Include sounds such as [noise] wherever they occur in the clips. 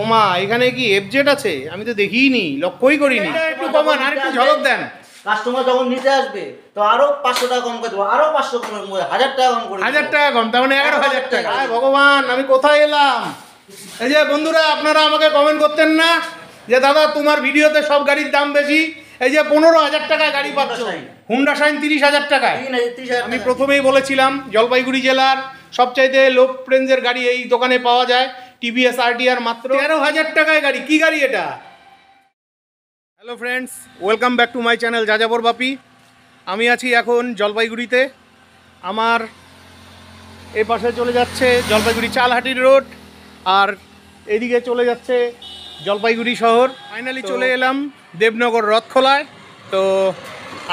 ওমা এখানে কি এফজেড আছে আমি তো দেখিনি লক্ষ্যই করিনি একটু কমান আর একটু ঝলক দেন কাস্টমার যখন নিতে আসবে তো আরো পাঁচশো টাকা কম করে দেবো আরো পাঁচশো কম হাজার টাকা কম করে হাজার টাকা কম তার মানে এগারো হাজার টাকা ভগবান আমি কোথায় এলাম এই যে বন্ধুরা আপনারা আমাকে কমেন্ট করতেন না যে দাদা তোমার ভিডিওতে সব গাড়ির দাম বেশি এই যে পনেরো হাজার টাকা গাড়ি পাচ্ছ হুন্ডা সাইন তিরিশ হাজার টাকায় আমি প্রথমেই বলেছিলাম জলপাইগুড়ি জেলার সবচাইতে লোক রেঞ্জের গাড়ি এই দোকানে পাওয়া যায় টিভিএস আরটিআর মাত্র তেরো হাজার টাকায় গাড়ি কি গাড়ি এটা hello friends welcome back to my channel Jajabor Bapi আমি আছি এখন জলপাইগুড়িতে আমার এ পাশে চলে যাচ্ছে জলপাইগুড়ি চালহাটির রোড আর এদিকে চলে যাচ্ছে জলপাইগুড়ি শহর ফাইনালি চলে এলাম দেবনগর রথখোলায় তো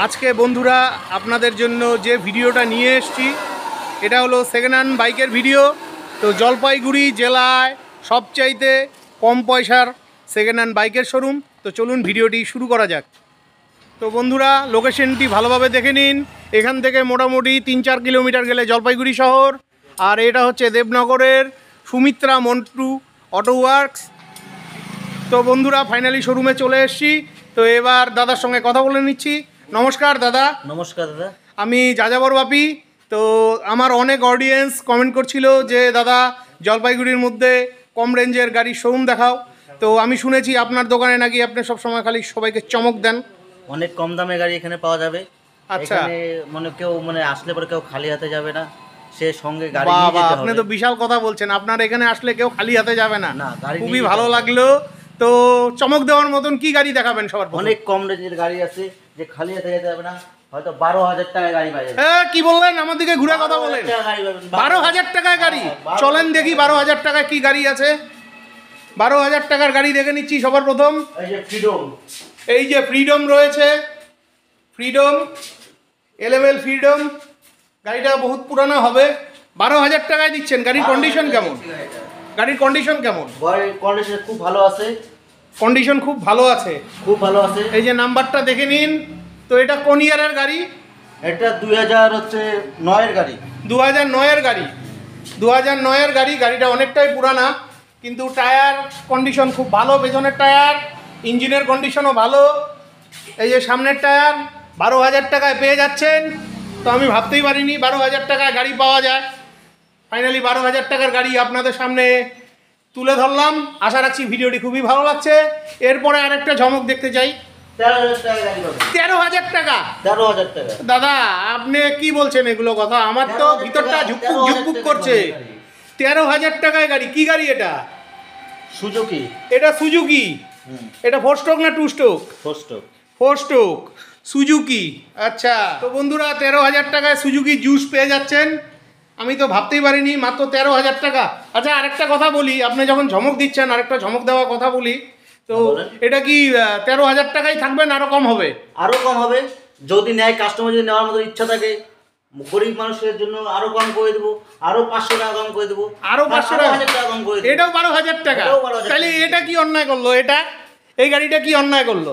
আজকে বন্ধুরা আপনাদের জন্য যে ভিডিওটা নিয়ে এসছি এটা হলো সেকেন্ড হ্যান্ড বাইকের ভিডিও তো জলপাইগুড়ি জেলায় সবচাইতে কম পয়সার সেকেন্ড হ্যান্ড বাইকের শোরুম তো চলুন ভিডিওটি শুরু করা যাক তো বন্ধুরা লোকেশনটি ভালোভাবে দেখে নিন এখান থেকে মোটামুটি তিন চার কিলোমিটার গেলে জলপাইগুড়ি শহর আর এটা হচ্ছে দেবনগরের সুমিত্রা মন্টু অটো ওয়ার্কস তো বন্ধুরা ফাইনালি শোরুমে চলে এসছি তো এবার দাদার সঙ্গে কথা বলে নিচ্ছি নমস্কার দাদা নমস্কার দাদা আমি যাযাবর বাপি তো আমার অনেক অডিয়েন্স কমেন্ট করছিল যে দাদা জলপাইগুড়ির মধ্যে কম রেঞ্জের গাড়ি শোরুম দেখাও তো আমি শুনেছি আপনার দোকানে নাকি আপনি সবসময় খালি সবাইকে চমক দেন অনেক কম দামে গাড়ি এখানে পাওয়া যাবে আচ্ছা মানে কেউ মানে আসলে পরে কেউ খালি হাতে যাবে না সে সঙ্গে গাড়ি আপনি তো বিশাল কথা বলছেন আপনার এখানে আসলে কেউ খালি হাতে যাবে না খুবই ভালো লাগলো তো চমক দেওয়ার মতন কি গাড়ি দেখাবেন সবার অনেক কম রেঞ্জের গাড়ি আছে যে খালি হাতে যেতে হবে না হ্যাঁ বললেন কথা বলেন বারো হাজার টাকায় গাড়ি চলেন দেখি বারো হাজার টাকায় হ্যাঁ, গাড়ি আছে বারো হাজার টাকার গাড়ি দেখে নিচ্ছি সবার প্রথম ফ্রিডম এই যে ফ্রিডম রয়েছে ফ্রিডম এলেভেল ফ্রিডম গাড়িটা বহুত পুরানো হবে বারো হাজার টাকায় দিচ্ছেন গাড়ির কন্ডিশন কেমন গাড়ির কন্ডিশন কেমন খুব ভালো আছে কন্ডিশন খুব ভালো আছে খুব ভালো আছে এই যে নাম্বারটা দেখে নিন তো এটা কোন ইয়ারের গাড়ি এটা দুই হাজার হচ্ছে নয়ের গাড়ি দু হাজার নয়ের গাড়ি দু হাজার নয়ের গাড়ি গাড়িটা অনেকটাই পুরানা কিন্তু টায়ার কন্ডিশন খুব ভালো পেছনের টায়ার ইঞ্জিনের কন্ডিশনও ভালো এই যে সামনের টায়ার বারো হাজার টাকায় পেয়ে যাচ্ছেন তো আমি ভাবতেই পারিনি বারো হাজার টাকায় গাড়ি পাওয়া যায় ফাইনালি বারো হাজার টাকার গাড়ি আপনাদের সামনে তুলে ধরলাম আশা রাখছি ভিডিওটি খুবই ভালো লাগছে এরপরে আরেকটা ঝমক দেখতে চাই তেরো হাজার টাকা দাদা আপনি কি বলছেন এগুলো কথা আমার তো ভিতরটা ঝুকপুক ঝুকুক করছে তেরো হাজার টাকায় গাড়ি কি গাড়ি এটা সুজুকি এটা সুজুকি এটা ফোর স্ট্রোক না two stroke four stroke four stroke Suzuki আচ্ছা তো বন্ধুরা তেরো হাজার টাকায় সুজুকি জুস পেয়ে যাচ্ছেন আমি তো ভাবতেই পারিনি মাত্র তেরো হাজার টাকা আচ্ছা আরেকটা কথা বলি আপনি যখন ঝমক দিচ্ছেন আরেকটা ঝমক দেওয়া কথা বলি তো হ্যাঁ, এটা কি তেরো হাজার টাকাই থাকবে না আরো কম হবে আরো কম হবে যদি নেয় কাস্টমার যদি নেওয়ার মতো ইচ্ছা থাকে গরিব মানুষের জন্য আরো কম করে দেবো আরো পাঁচশো টাকা কম করে দেবো আরো হ্যাঁ, পাঁচশো টাকা হাজার টাকা কম করে এটাও বারো হাজার টাকা তাহলে এটা কি অন্যায় করলো এটা এই গাড়িটা কি অন্যায় করলো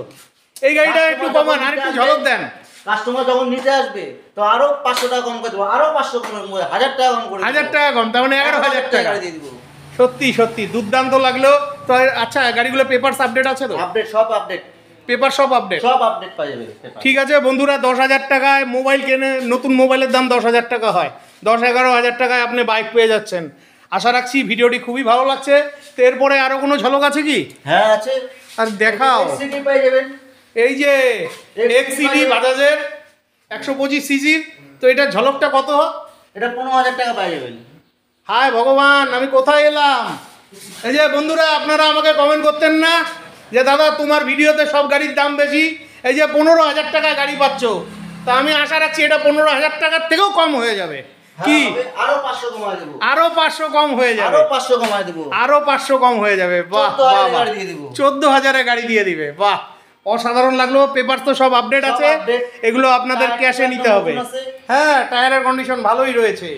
এই গাড়িটা একটু কমান আর একটু ঝলক দেন কাস্টমার যখন নিতে আসবে তো আরো পাঁচশো টাকা কম করে দেবো আরো পাঁচশো কম হাজার টাকা কম করে হাজার টাকা কম তার মানে এগারো হাজার টাকা দিয়ে দেবো সত্যি সত্যি দুর্দান্ত লাগলো তো আচ্ছা গাড়িগুলো পেপারস আপডেট আছে তো আপডেট সব আপডেট পেপার সব আপডেট সব আপডেট পাওয়া যাবে ঠিক আছে বন্ধুরা দশ হাজার টাকায় মোবাইল কেনে নতুন মোবাইলের দাম দশ হাজার টাকা হয় দশ এগারো হাজার টাকায় আপনি বাইক পেয়ে যাচ্ছেন আশা রাখছি ভিডিওটি খুবই ভালো লাগছে তো এরপরে আরও কোনো ঝলক আছে কি হ্যাঁ আছে আর দেখাও এই যে এক্সিডি বাজাজের একশো পঁচিশ সিজির তো এটা ঝলকটা কত এটা পনেরো হাজার টাকা পাওয়া যাবেন হায় ভগবান আমি কোথায় এলাম এই যে বন্ধুরা আপনারা আমাকে কমেন্ট করতেন না যে দাদা তোমার ভিডিওতে সব গাড়ির দাম বেশি এই যে পনেরো হাজার টাকা গাড়ি পাচ্ছ তা আমি আশা রাখছি এটা পনেরো হাজার টাকার থেকেও কম হয়ে যাবে হ্যাঁ, কি আরো পাঁচশো কমায় দেবো আরো পাঁচশো কম হয়ে যাবে আরো পাঁচশো কমায় দেবো আরো পাঁচশো কম হয়ে যাবে বাহ চোদ্দ হাজারে গাড়ি দিয়ে দিবে বাহ অসাধারণ লাগলো পেপার তো সব আপডেট আছে এগুলো আপনাদের ক্যাশে নিতে হবে হ্যাঁ টায়ারের কন্ডিশন ভালোই রয়েছে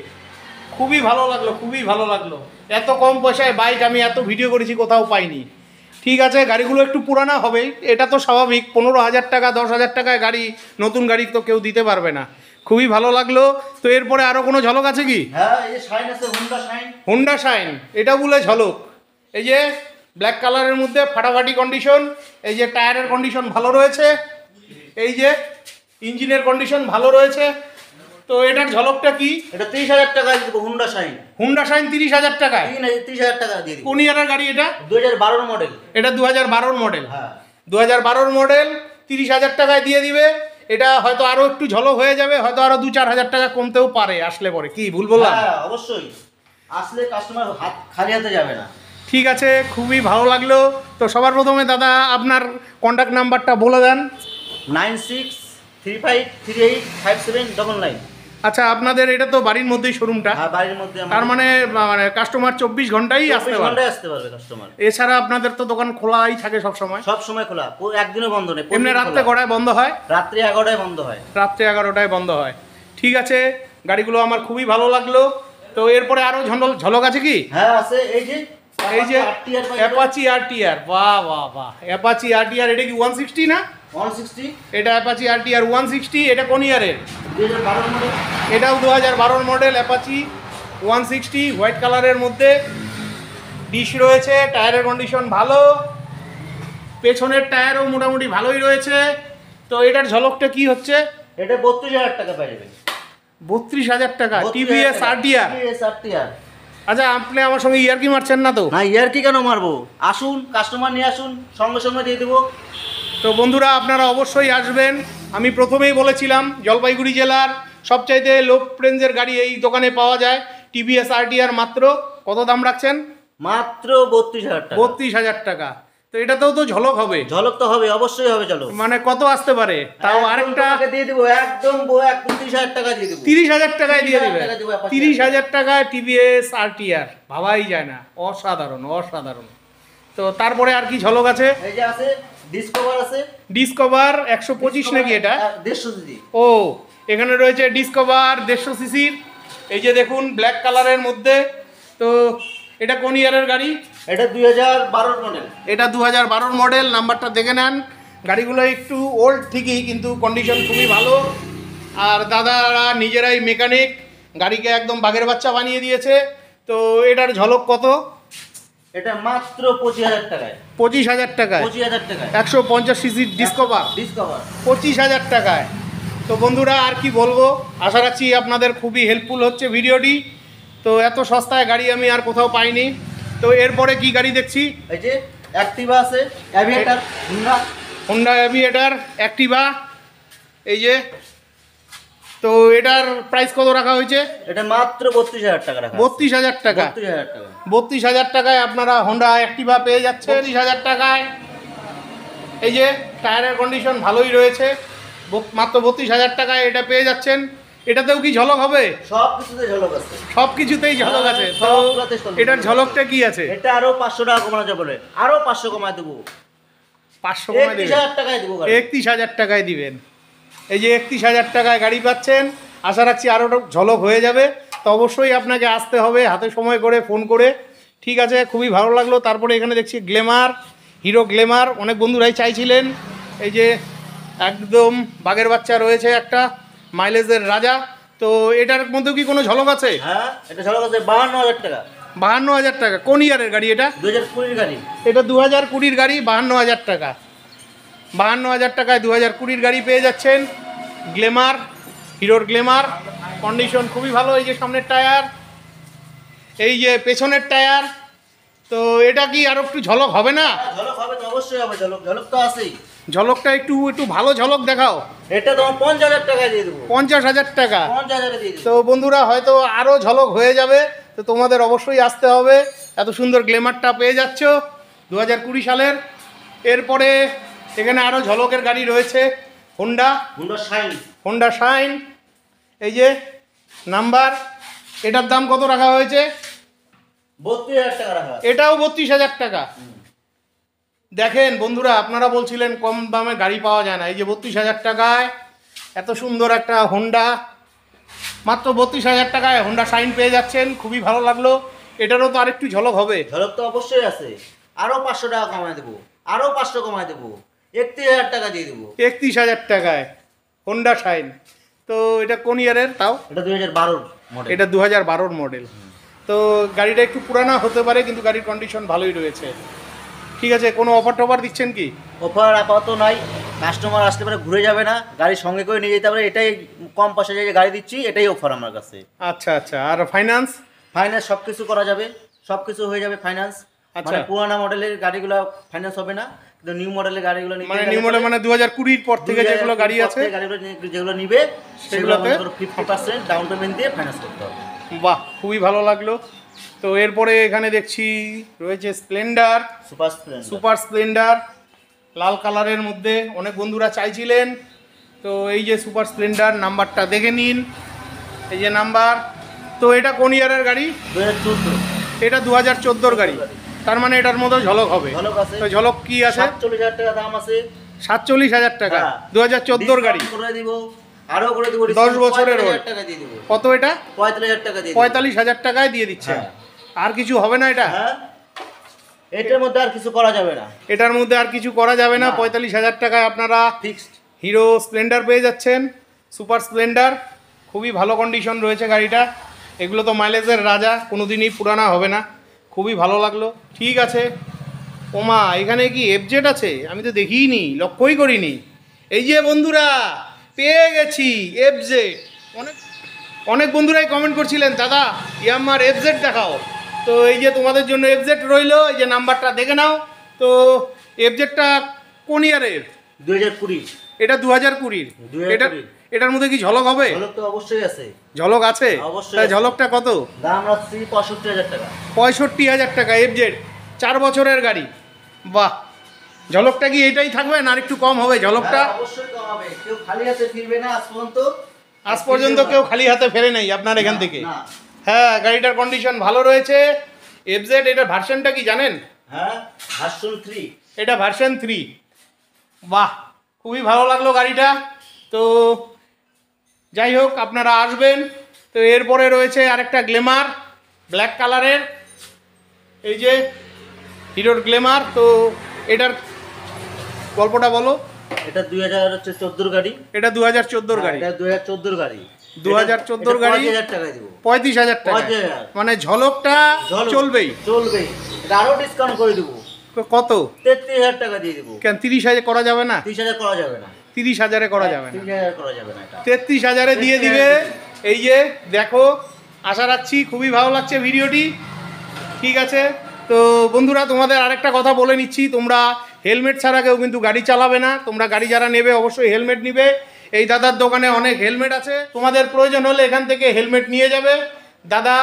খুবই ভালো লাগলো খুবই ভালো লাগলো এত কম পয়সায় বাইক আমি এত ভিডিও করেছি কোথাও পাইনি ঠিক আছে গাড়িগুলো একটু পুরানা হবে এটা তো স্বাভাবিক পনেরো হাজার টাকা দশ হাজার টাকায় গাড়ি নতুন গাড়ি তো কেউ দিতে পারবে না খুবই ভালো লাগলো তো এরপরে আরও কোনো ঝলক আছে কি হুন্ডা শাইন এটা বলে ঝলক এই যে ব্ল্যাক কালারের মধ্যে ফাটাফাটি কন্ডিশন এই যে টায়ারের কন্ডিশন ভালো রয়েছে এই যে ইঞ্জিনের কন্ডিশন ভালো রয়েছে তো এটার ঝলকটা কি এটা তিরিশ হাজার টাকা দিয়ে হুন্ডা সাইন হুন্ডা সাইন তিরিশ হাজার টাকা তিরিশ হাজার টাকা দিয়ে কোন ইয়ারের গাড়ি এটা দু হাজার বারোর মডেল এটা দু হাজার বারোর মডেল হ্যাঁ দু হাজার বারোর মডেল তিরিশ হাজার টাকায় দিয়ে দিবে এটা হয়তো আরও একটু ঝলক হয়ে যাবে হয়তো আরও দু চার হাজার টাকা কমতেও পারে আসলে পরে কি ভুল বললাম হ্যাঁ, অবশ্যই আসলে কাস্টমার হাত খালি হাতে যাবে না ঠিক আছে খুবই ভালো লাগলো তো সবার প্রথমে দাদা আপনার কন্ট্যাক্ট নাম্বারটা বলে দেন nine six three five three eight five seven double nine আচ্ছা আপনাদের এটা তো বাড়ির মধ্যেই শোরুমটা হ্যাঁ, বাড়ির মধ্যে তার মানে মানে কাস্টমার চব্বিশ ঘন্টাই আসতে পারবে আসতে কাস্টমার এছাড়া আপনাদের তো দোকান খোলাই থাকে সব সময় সব সময় খোলা একদিনও বন্ধ নেই এমনি রাত্রে কটায় বন্ধ হয় রাত্রি এগারোটায় বন্ধ হয় রাত্রি এগারোটায় বন্ধ হয় ঠিক আছে গাড়িগুলো আমার খুবই ভালো লাগলো তো এরপরে আরো ঝন্ডল ঝলক আছে কি হ্যাঁ আছে এই যে এই যে অ্যাপাচি আর টিআর বাহ বাহ বাহ অ্যাপাচি আর টিআর এটা কি ওয়ান সিক্সটি না এটা Apache R T R one sixty এটা কোন ইয়ারের এটাও দু হাজার বারোর model Apache one sixty white কালারের মধ্যে ডিশ রয়েছে টায়ারের কন্ডিশন ভালো পেছনের টায়ারও মোটামুটি ভালোই রয়েছে তো এটার ঝলকটা কি হচ্ছে এটা বত্রিশ হাজার টাকা পেয়ে যাবেন বত্রিশ হাজার টাকা আর টি আর আচ্ছা আপনি আমার সঙ্গে ইয়ারকি মারছেন না তো না ইয়ারকি কেন মারবো আসুন কাস্টমার নিয়ে আসুন সঙ্গে সঙ্গে দিয়ে দেবো তো বন্ধুরা আপনারা অবশ্যই আসবেন আমি প্রথমেই বলেছিলাম জলপাইগুড়ি জেলার সবচাইতে লো রেঞ্জের গাড়ি এই দোকানে পাওয়া যায় টিভিএস আরটিআর মাত্র কত দাম রাখছেন মাত্র বত্রিশ হাজার বত্রিশ হাজার টাকা তো এটাতেও তো ঝলক হবে ঝলক তো হবে অবশ্যই হবে ঝলক মানে কত আসতে পারে তাও আরেকটা দিয়ে দেবো একদম তিরিশ হাজার টাকা দিয়ে দেবো তিরিশ হাজার টাকায় দিয়ে দেবে তিরিশ হাজার টাকায় টিভিএস আরটিআর ভাবাই যায় না অসাধারণ অসাধারণ তো তারপরে আর কি ঝলক আছে ডিসকভার আছে ডিসকভার একশো পঁচিশ নাকি এটা হ্যাঁ, দেড়শো সিসি ও এখানে রয়েছে ডিসকভার দেড়শো সিসির এই যে দেখুন ব্ল্যাক কালারের মধ্যে তো এটা কোন ইয়ারের গাড়ি এটা দুই হাজার বারোর মডেল এটা দু হাজার বারোর মডেল নাম্বারটা দেখে নেন গাড়িগুলো একটু ওল্ড ঠিকই কিন্তু কন্ডিশন খুবই ভালো আর দাদারা নিজেরাই মেকানিক গাড়িকে একদম বাঘের বাচ্চা বানিয়ে দিয়েছে তো এটার ঝলক কত এটা মাত্র পঁচিশ হাজার টাকায় পঁচিশ হাজার টাকায় পঁচিশ টাকায় একশো পঞ্চাশ সিসির ডিসকভার ডিসকভার পঁচিশ হাজার টাকায় তো বন্ধুরা আর কি বলবো আশা রাখছি আপনাদের খুবই হেল্পফুল হচ্ছে ভিডিওটি তো এত সস্তায় গাড়ি আমি আর কোথাও পাইনি তো এরপরে কি গাড়ি দেখছি এই যে অ্যাক্টিভা আছে Aviator Honda Honda Aviator Activa এই যে তো এটার প্রাইস কত রাখা হয়েছে এটা মাত্র বত্রিশ হাজার টাকা রাখা বত্রিশ হাজার টাকা বত্রিশ হাজার টাকায় আপনারা হোন্ডা অ্যাক্টিভা পেয়ে যাচ্ছে বত্রিশ হাজার টাকায় এই যে টায়ারের কন্ডিশন ভালোই রয়েছে মাত্র বত্রিশ হাজার টাকায় এটা পেয়ে যাচ্ছেন এটাতেও কি ঝলক হবে সব কিছুতেই ঝলক আছে সব কিছুতেই ঝলক আছে হ্যাঁ, এটার ঝলকটা কি আছে এটা আরো পাঁচশো টাকা কমানো যাবে আরো পাঁচশো কমায় দেবো পাঁচশো কমায় দেবো একত্রিশ হাজার টাকায় দিবেন এই যে একত্রিশ হাজার টাকায় গাড়ি পাচ্ছেন আশা রাখছি আরও ঝলক হয়ে যাবে তো অবশ্যই আপনাকে আসতে হবে হাতে সময় করে ফোন করে ঠিক আছে খুবই ভালো লাগলো তারপরে এখানে দেখছি গ্লেমার হিরো গ্লেমার অনেক বন্ধুরাই চাইছিলেন এই যে একদম বাঘের বাচ্চা রয়েছে একটা মাইলেজের রাজা তো এটার মধ্যেও কি কোনো ঝলক আছে হ্যাঁ এটা ঝলক আছে বাহান্ন হাজার টাকা বাহান্ন হাজার টাকা কোন ইয়ারের গাড়ি এটা দু হাজার গাড়ি এটা দু হাজার কুড়ির গাড়ি বাহান্ন হাজার টাকা বাহান্ন হাজার টাকায় দু হাজার কুড়ির গাড়ি পেয়ে যাচ্ছেন গ্লেমার হিরোর গ্লেমার কন্ডিশন খুবই ভালো এই যে সামনের টায়ার এই যে পেছনের টায়ার তো এটা কি আর একটু ঝলক হবে না অবশ্যই ঝলকটা একটু একটু ভালো ঝলক দেখাও এটা তোমার পঞ্চাশ হাজার টাকা দিয়ে দেবো পঞ্চাশ হাজার টাকা তো বন্ধুরা হয়তো আরও ঝলক হয়ে যাবে তো তোমাদের অবশ্যই আসতে হবে এত সুন্দর গ্লেমারটা পেয়ে যাচ্ছ দু সালের এরপরে এখানে আরও ঝলকের গাড়ি রয়েছে Honda Honda Shine Honda Shine এই যে নাম্বার এটার দাম কত রাখা হয়েছে বত্রিশ হাজার টাকা রাখা এটাও বত্রিশ হাজার টাকা দেখেন বন্ধুরা আপনারা বলছিলেন কম দামে গাড়ি পাওয়া যায় না এই যে বত্রিশ হাজার টাকায় এত সুন্দর একটা হোন্ডা মাত্র বত্রিশ হাজার টাকায় হোন্ডা শাইন পেয়ে যাচ্ছেন খুবই ভালো লাগলো এটারও তো আরেকটু ঝলক হবে ঝলক তো অবশ্যই আছে আরও পাঁচশো টাকা কমায় দেবো আরও পাঁচশো কমায় দেবো একত্রিশ হাজার টাকা দিয়ে দেবো একত্রিশ হাজার টাকায় হোন্ডা শাইন তো এটা কোন ইয়ারের তাও এটা দু হাজার বারোর মডেল এটা দু হাজার বারোর মডেল তো গাড়িটা একটু পুরানা হতে পারে কিন্তু গাড়ির কন্ডিশন ভালোই রয়েছে ঠিক আছে কোনো অফার টফার দিচ্ছেন কি অফার আপাতত নাই কাস্টমার আসতে পারে ঘুরে যাবে না গাড়ি সঙ্গে করে নিয়ে যেতে পারে এটাই কম পয়সা যে গাড়ি দিচ্ছি এটাই অফার আমার কাছে আচ্ছা আচ্ছা আর ফাইন্যান্স ফাইন্যান্স সব কিছু করা যাবে সব কিছু হয়ে যাবে ফাইন্যান্স আচ্ছা মানে পুরানা মডেলের গাড়িগুলো ফাইন্যান্স হবে না নিউ মডেলের গাড়িগুলো মানে নিউ মডেল মানে দু হাজার কুড়ির পর থেকে যেগুলো গাড়ি আছে গাড়িগুলো যেগুলো নিবে সেগুলোতে ফিফটি ডাউন পেমেন্ট দিয়ে ফাইন্যান্স করতে হবে বাহ খুবই ভালো লাগলো তো এরপরে এখানে দেখছি রয়েছে স্প্লেন্ডার সুপার সুপার স্প্লেন্ডার লাল কালারের মধ্যে অনেক বন্ধুরা চাইছিলেন তো এই যে সুপার স্প্লেন্ডার নাম্বারটা দেখে নিন এই যে নাম্বার তো এটা কোন ইয়ারের গাড়ি দু এটা দু হাজার গাড়ি তার মানে এটার মধ্যে ঝলক হবে ঝলক আছে তো ঝলক কি আছে 47000 টাকা দাম আছে 47000 টাকা 2014 হ্যাঁ। এর গাড়ি করে দিব আরো করে দিব 10 বছরের কত এটা পঁয়তাল্লিশ হাজার টাকায় দিয়ে দিচ্ছে হ্যাঁ। আর কিছু হবে না এটা হ্যাঁ এটার মধ্যে আর কিছু করা যাবে না এটার মধ্যে আর কিছু করা যাবে না 45000 টাকায় আপনারা ফিক্সড হিরো স্প্লেন্ডার পেয়ে যাচ্ছেন সুপার স্প্লেন্ডার খুবই ভালো কন্ডিশন রয়েছে গাড়িটা এগুলো তো মাইলেজের রাজা কোনোদিনই পুরানা হবে না খুবই ভালো লাগলো ঠিক আছে ওমা এখানে কি এফজেড আছে আমি তো দেখিনি লক্ষ্যই করিনি এই যে বন্ধুরা পেয়ে গেছি এফজেড অনেক অনেক বন্ধুরাই কমেন্ট করছিলেন দাদা আমার এফজেড দেখাও তো এই যে তোমাদের জন্য এফজেড রইল এই যে নাম্বারটা দেখে নাও তো এফজেডটা কোন ইয়ারের দু হাজার কুড়ি এটা দু হাজার কুড়ির এটা এটার মধ্যে কি ঝলক হবে ঝলক তো অবশ্যই আছে ঝলক আছে হ্যাঁ, অবশ্যই ঝলকটা কত দাম রাখছি পঁয়ষট্টি হাজার টাকা পঁয়ষট্টি হাজার টাকা এফজেড চার বছরের গাড়ি বাহ ঝলকটা কি এটাই থাকবে না একটু কম হবে ঝলকটা হ্যাঁ, অবশ্যই কম হবে কেউ খালি হাতে ফিরবে না আজ পর্যন্ত আজ পর্যন্ত কেউ খালি হাতে ফেরে নেই আপনার এখান থেকে হ্যাঁ গাড়িটার কন্ডিশন ভালো রয়েছে এফজেড এটা ভার্সনটা কি জানেন হ্যাঁ ভার্সন এটা ভার্সন থ্রি বাহ খুবই ভালো লাগলো গাড়িটা তো যাই হোক আপনারা আসবেন তো এরপরে রয়েছে আরেকটা গ্লেমার ব্ল্যাক কালারের এই যে হিরোর গ্লেমার তো এটার গল্পটা বলো এটা দুই হাজার হচ্ছে চোদ্দোর গাড়ি এটা দু হ্যাঁ, হাজার চোদ্দোর গাড়ি এটা দু হাজার চোদ্দোর গাড়ি দু হাজার চোদ্দোর গাড়ি পঁয়ত্রিশ হাজার টাকা মানে ঝলকটা চলবেই চলবেই আরও ডিসকাউন্ট করে দেবো কত তেত্রিশ হাজার টাকা দিয়ে দেবো কেন তিরিশ হাজার করা যাবে না তিরিশ হাজার করা যাবে না তিরিশ হাজারে করা যাবে না তেত্রিশ হাজারে দিয়ে দিবে এই যে দেখো আশা রাখছি খুবই ভালো লাগছে ভিডিওটি ঠিক আছে তো বন্ধুরা তোমাদের আরেকটা কথা বলে নিচ্ছি তোমরা হেলমেট ছাড়া কেউ কিন্তু গাড়ি চালাবে না তোমরা গাড়ি যারা নেবে অবশ্যই হেলমেট নিবে এই দাদার দোকানে অনেক হেলমেট আছে তোমাদের প্রয়োজন হলে এখান থেকে হেলমেট নিয়ে যাবে দাদা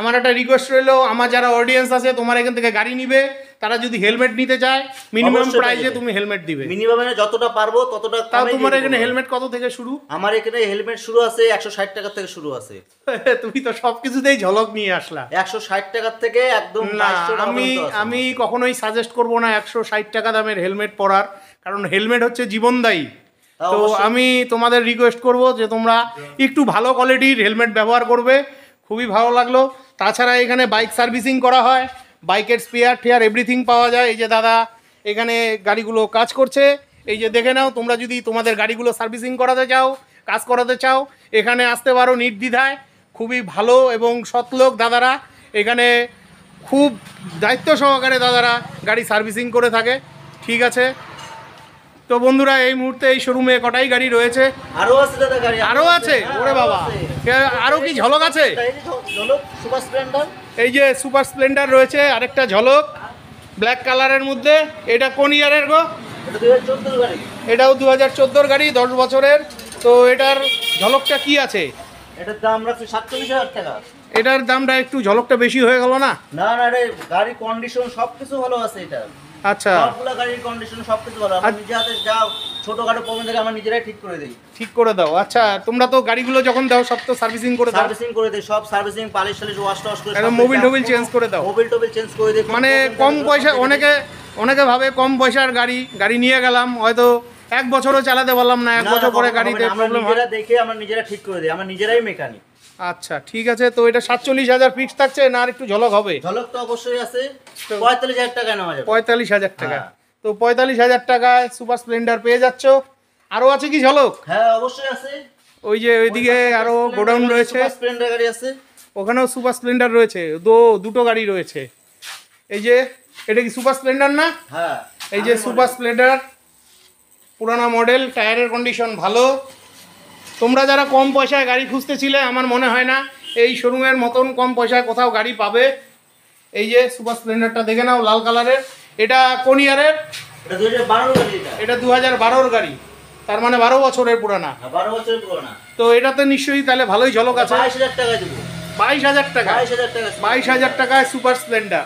আমার একটা রিকোয়েস্ট রইলো আমার যারা অডিয়েন্স আছে তোমার এখান থেকে গাড়ি নিবে তারা যদি হেলমেট নিতে চায় মিনিমাম প্রাইসে তুমি হেলমেট দিবে মিনিমাম যতটা পারবো ততটা তাও তোমার এখানে হেলমেট কত থেকে শুরু আমার এখানে হেলমেট শুরু আছে একশো ষাট টাকা থেকে শুরু আছে [laughs] তুমি তো সব কিছুতেই ঝলক নিয়ে আসলা একশো ষাট টাকার থেকে একদম না আমি আমি কখনোই সাজেস্ট করব না একশো ষাট টাকা দামের হেলমেট পরার কারণ হেলমেট হচ্ছে জীবনদায়ী তো আমি তোমাদের রিকোয়েস্ট করব যে তোমরা হ্যাঁ। একটু ভালো কোয়ালিটির হেলমেট ব্যবহার করবে খুবই ভালো লাগলো তাছাড়া এখানে বাইক সার্ভিসিং করা হয় বাইকের স্পেয়ার টেয়ার এভরিথিং পাওয়া যায় এই যে দাদা এখানে গাড়িগুলো কাজ করছে এই যে দেখে নাও তোমরা যদি তোমাদের গাড়িগুলো সার্ভিসিং করাতে চাও কাজ করাতে চাও এখানে আসতে পারো নির্দ্বিধায় খুবই ভালো এবং সৎলোক দাদারা এখানে খুব দায়িত্ব সহকারে দাদারা গাড়ি সার্ভিসিং করে থাকে ঠিক আছে তো বন্ধুরা এই মুহূর্তে এই শোরুমে কটাই গাড়ি রয়েছে আরও আছে দাদা গাড়ি আরও আছে ওরে বাবা আরও কি ঝলক আছে এই যে সুপার স্প্লেন্ডার রয়েছে আরেকটা ঝলক ব্ল্যাক কালারের মধ্যে এটা কোন ইয়ারের গো এটাও দু হাজার চোদ্দোর গাড়ি দশ বছরের তো এটার ঝলকটা কি আছে এটার দাম রাখছি হাজার টাকা এটার দামটা একটু ঝলকটা বেশি হয়ে গেল না না না রে গাড়ি কন্ডিশন সবকিছু ভালো আছে এটা আচ্ছা সবগুলো গাড়ির কন্ডিশন সবকিছু ভালো আমি আচ্ছা। যাতে যাও ছোটখাটো প্রবলেম থেকে আমরা নিজেরাই ঠিক করে দিই ঠিক করে দাও আচ্ছা তোমরা তো গাড়িগুলো যখন দাও সব তো সার্ভিসিং করে দাও সার্ভিসিং করে দেই সব সার্ভিসিং পালিশ টালিশ ওয়াশ টাশ করে একদম মোবিল টোবিল চেঞ্জ করে দাও মোবিল টোবিল চেঞ্জ করে দিই মানে কম পয়সা অনেকে অনেকে ভাবে কম পয়সার গাড়ি গাড়ি নিয়ে গেলাম হয়তো এক বছরও চালাতে পারলাম না এক বছর পরে গাড়িতে প্রবলেম হয় দেখে আমরা নিজেরা ঠিক করে দিই আমরা নিজেরাই মেকানিক আচ্ছা ঠিক আছে তো এটা সাতচল্লিশ হাজার ফিক্স থাকছে না আর একটু ঝলক হবে ঝলক তো অবশ্যই আছে পঁয়তাল্লিশ হাজার টাকা নেওয়া যাবে পঁয়তাল্লিশ হাজার টাকা হ্যাঁ। তো পঁয়তাল্লিশ হাজার টাকায় সুপার স্প্লেন্ডার পেয়ে যাচ্ছ আরও আছে কি ঝলক হ্যাঁ অবশ্যই আছে ওই যে ওইদিকে আরও গোডাউন রয়েছে স্প্লেন্ডার ওখানেও সুপার স্প্লেন্ডার রয়েছে দুটো গাড়ি রয়েছে এই যে এটা কি সুপার স্প্লেন্ডার না হ্যাঁ, এই যে সুপার স্প্লেন্ডার পুরানা মডেল টায়ারের কন্ডিশন ভালো তোমরা যারা কম পয়সায় গাড়ি খুঁজতেছিলে আমার মনে হয় না এই শোরুমের মতন কম পয়সায় কোথাও গাড়ি পাবে এই যে সুপার স্প্লেন্ডারটা দেখে নাও লাল কালারের এটা কোন ইয়ারের এটা দু হাজার বারোর গাড়ি তার মানে হ্যাঁ, বারো বছরের পুরানা তো এটাতে নিশ্চয়ই তাহলে ভালোই ঝলক আছে হাজার টাকা বাইশ হাজার টাকা বাইশ হাজার টাকায় সুপার স্প্লেন্ডার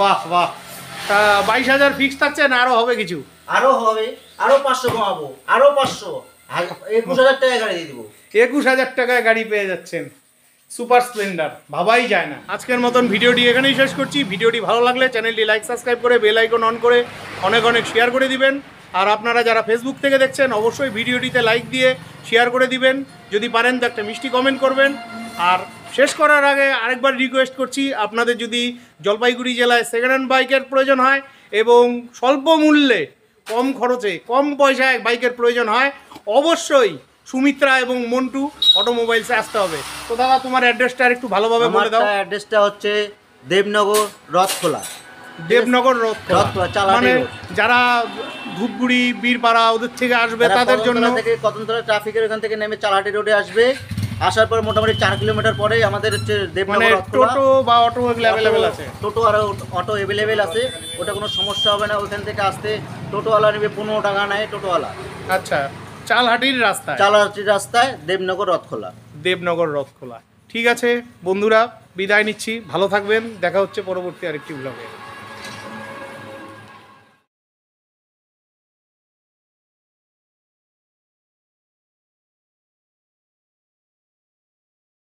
বাহ বাহ তা বাইশ হাজার ফিক্স থাকছে না আরো হবে কিছু আরো হবে আরো পাঁচশো কমাবো আরো পাঁচশো একুশ হাজার টাকায় গাড়ি দিয়ে দেবো একুশ হাজার টাকায় গাড়ি পেয়ে যাচ্ছেন সুপার স্প্লেন্ডার ভাবাই যায় না আজকের মতন ভিডিওটি এখানেই শেষ করছি ভিডিওটি ভালো লাগলে চ্যানেলটি লাইক সাবস্ক্রাইব করে বেল আইকন অন করে অনেক অনেক শেয়ার করে দিবেন আর আপনারা যারা ফেসবুক থেকে দেখছেন অবশ্যই ভিডিওটিতে লাইক দিয়ে শেয়ার করে দিবেন যদি পারেন তো একটা মিষ্টি কমেন্ট করবেন আর শেষ করার আগে আরেকবার রিকোয়েস্ট করছি আপনাদের যদি জলপাইগুড়ি জেলায় সেকেন্ড হ্যান্ড বাইকের প্রয়োজন হয় এবং স্বল্প মূল্যে কম খরচে কম পয়সায় বাইকের প্রয়োজন হয় অবশ্যই সুমিত্রা এবং মন্টু অটোমোবাইলসে আসতে হবে তো দাদা তোমার অ্যাড্রেসটা আর একটু ভালোভাবে বলে দাও অ্যাড্রেসটা হচ্ছে দেবনগর রথখোলা দেবনগর রথখোলা মানে যারা ধূপগুড়ি বীরপাড়া ওদের থেকে আসবে তাদের জন্য থেকে কদমতলা ট্রাফিকের ওখান থেকে নেমে চালাহাটি রোডে আসবে আসার পর মোটামুটি চার কিলোমিটার পরে আমাদের হচ্ছে দেবনগর মানে টোটো বা অটো অ্যাভেলেবেল আছে টোটো আর অটো অ্যাভেলেবেল আছে ওটা কোনো সমস্যা হবে না ওখান থেকে আসতে টোটোওয়ালা নেবে পনেরো টাকা নেয় টোটোওয়ালা আচ্ছা চালহাটির রাস্তায় চালহাটির রাস্তায় দেবনগর রথখোলা দেবনগর রথখোলা ঠিক আছে বন্ধুরা বিদায় নিচ্ছি ভালো থাকবেন দেখা হচ্ছে পরবর্তী আরেকটি ব্লগে